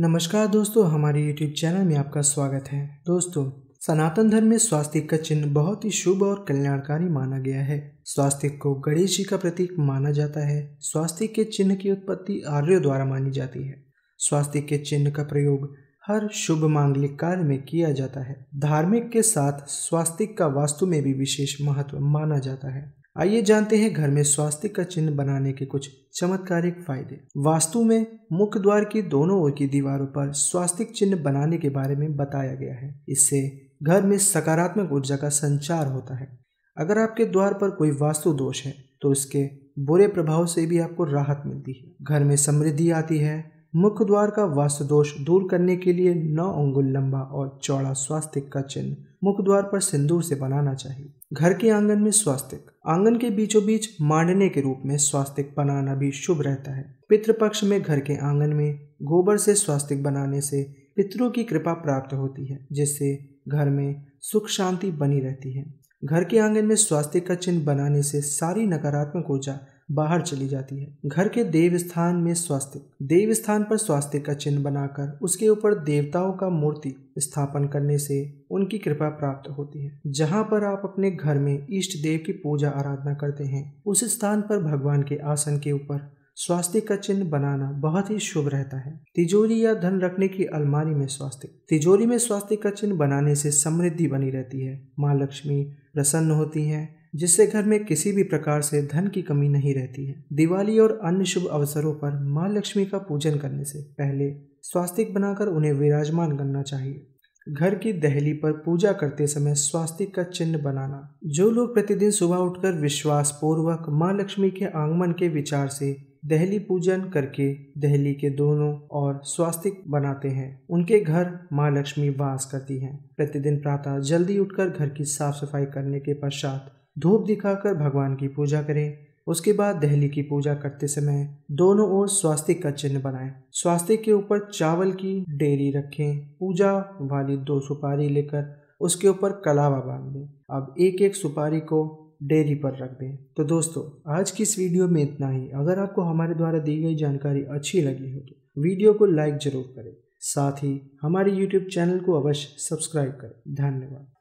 नमस्कार दोस्तों हमारे YouTube चैनल में आपका स्वागत है दोस्तों सनातन धर्म में स्वास्तिक का चिन्ह बहुत ही शुभ और कल्याणकारी माना गया है स्वास्तिक को गणेश जी का प्रतीक माना जाता है स्वास्तिक के चिन्ह की उत्पत्ति आर्यों द्वारा मानी जाती है स्वास्तिक के चिन्ह का प्रयोग हर शुभ मांगलिक कार्य में किया जाता है धार्मिक के साथ स्वास्तिक का वास्तु में भी विशेष महत्व माना जाता है आइए जानते हैं घर में स्वास्थ्य का चिन्ह बनाने के कुछ चमत्कारिक फायदे वास्तु में मुख्य द्वार की दोनों ओर की दीवारों पर स्वास्थ्य चिन्ह बनाने के बारे में बताया गया है इससे घर में सकारात्मक ऊर्जा का संचार होता है अगर आपके द्वार पर कोई वास्तु दोष है तो इसके बुरे प्रभाव से भी आपको राहत मिलती है घर में समृद्धि आती है मुख्य द्वार का वास्तु दोष दूर करने के लिए नौ अंगुल लंबा और चौड़ा स्वास्थ्य का चिन्ह मुख्य द्वार पर सिंदूर से बनाना चाहिए घर के आंगन में स्वास्तिक आंगन के बीचों बीच मांडने के रूप में स्वास्तिक बनाना भी शुभ रहता है पितृपक्ष में घर के आंगन में गोबर से स्वास्तिक बनाने से पितरों की कृपा प्राप्त होती है जिससे घर में सुख शांति बनी रहती है घर के आंगन में स्वास्थ्य का चिन्ह बनाने से सारी नकारात्मक ऊर्जा बाहर चली जाती है घर के देव स्थान में स्वास्थ्य देव स्थान पर स्वास्थ्य का चिन्ह बनाकर उसके ऊपर देवताओं का मूर्ति स्थापन करने से उनकी कृपा प्राप्त होती है जहाँ पर आप अपने घर में इष्ट देव की पूजा आराधना करते हैं उस स्थान पर भगवान के आसन के ऊपर स्वास्थ्य का चिन्ह बनाना बहुत ही शुभ रहता है तिजोरी या धन रखने की अलमारी में स्वास्थ्य तिजोरी में स्वास्थ्य का चिन्ह बनाने से समृद्धि बनी रहती है माँ लक्ष्मी प्रसन्न होती हैं जिससे घर में किसी भी प्रकार से धन की कमी नहीं रहती है दिवाली और अन्य शुभ अवसरों पर माँ लक्ष्मी का पूजन करने से पहले स्वास्तिक बनाकर उन्हें विराजमान करना चाहिए घर की दहली पर पूजा करते समय स्वास्तिक का चिन्ह बनाना जो लोग प्रतिदिन सुबह उठकर विश्वास पूर्वक माँ लक्ष्मी के आगमन के विचार से दहली पूजन करके दहली के दोनों और स्वास्तिक बनाते हैं उनके घर माँ लक्ष्मी वास करती हैं प्रतिदिन प्रातः जल्दी उठकर घर की साफ सफाई करने के पश्चात धूप दिखाकर भगवान की पूजा करें उसके बाद दहली की पूजा करते समय दोनों ओर स्वास्तिक का चिन्ह बनाएं। स्वास्तिक के ऊपर चावल की डेरी रखें पूजा वाली दो सुपारी लेकर उसके ऊपर कलावा बांध दें अब एक एक सुपारी को डेरी पर रख दें तो दोस्तों आज की इस वीडियो में इतना ही अगर आपको हमारे द्वारा दी गई जानकारी अच्छी लगी हो तो वीडियो को लाइक जरूर करें साथ ही हमारे यूट्यूब चैनल को अवश्य सब्सक्राइब करें धन्यवाद